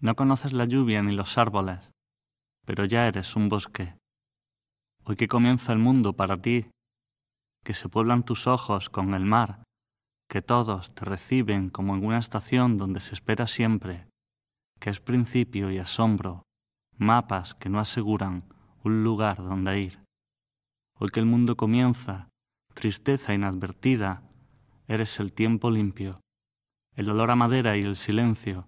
No conoces la lluvia ni los árboles, pero ya eres un bosque. Hoy que comienza el mundo para ti, que se pueblan tus ojos con el mar, que todos te reciben como en una estación donde se espera siempre, que es principio y asombro, mapas que no aseguran un lugar donde ir. Hoy que el mundo comienza, tristeza inadvertida, eres el tiempo limpio, el olor a madera y el silencio,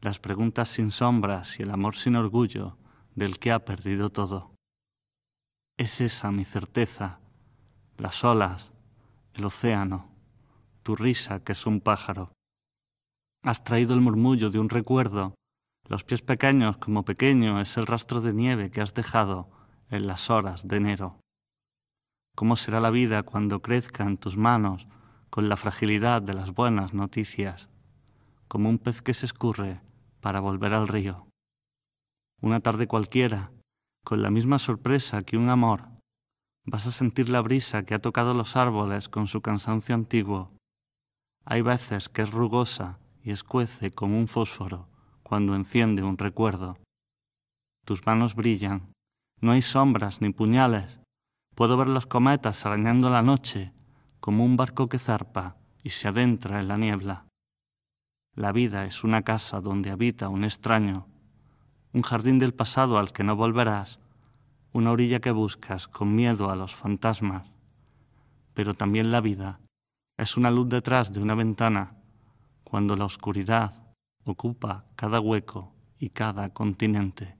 las preguntas sin sombras y el amor sin orgullo del que ha perdido todo. Es esa mi certeza, las olas, el océano, tu risa que es un pájaro. Has traído el murmullo de un recuerdo, los pies pequeños como pequeño es el rastro de nieve que has dejado en las horas de enero. ¿Cómo será la vida cuando crezca en tus manos con la fragilidad de las buenas noticias? Como un pez que se escurre para volver al río. Una tarde cualquiera, con la misma sorpresa que un amor, vas a sentir la brisa que ha tocado los árboles con su cansancio antiguo. Hay veces que es rugosa y escuece como un fósforo cuando enciende un recuerdo. Tus manos brillan, no hay sombras ni puñales. Puedo ver los cometas arañando la noche como un barco que zarpa y se adentra en la niebla. La vida es una casa donde habita un extraño, un jardín del pasado al que no volverás, una orilla que buscas con miedo a los fantasmas. Pero también la vida es una luz detrás de una ventana, cuando la oscuridad ocupa cada hueco y cada continente.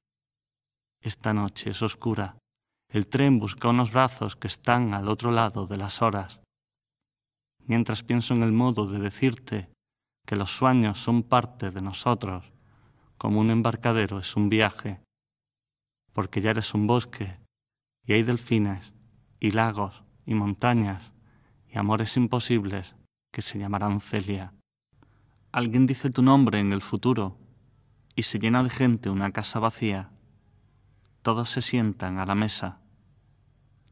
Esta noche es oscura. El tren busca unos brazos que están al otro lado de las horas. Mientras pienso en el modo de decirte que los sueños son parte de nosotros, como un embarcadero es un viaje, porque ya eres un bosque y hay delfines y lagos y montañas y amores imposibles que se llamarán Celia. Alguien dice tu nombre en el futuro y se llena de gente una casa vacía. Todos se sientan a la mesa.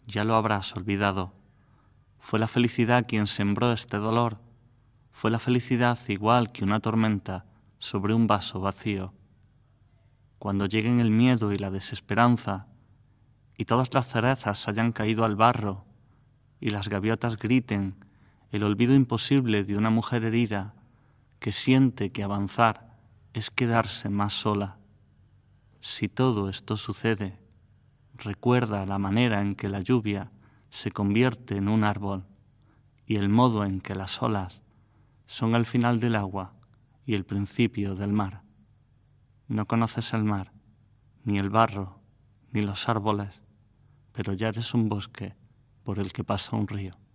Ya lo habrás olvidado. Fue la felicidad quien sembró este dolor fue la felicidad igual que una tormenta sobre un vaso vacío. Cuando lleguen el miedo y la desesperanza, y todas las cerezas hayan caído al barro, y las gaviotas griten el olvido imposible de una mujer herida que siente que avanzar es quedarse más sola. Si todo esto sucede, recuerda la manera en que la lluvia se convierte en un árbol y el modo en que las olas son el final del agua y el principio del mar. No conoces el mar, ni el barro, ni los árboles, pero ya eres un bosque por el que pasa un río.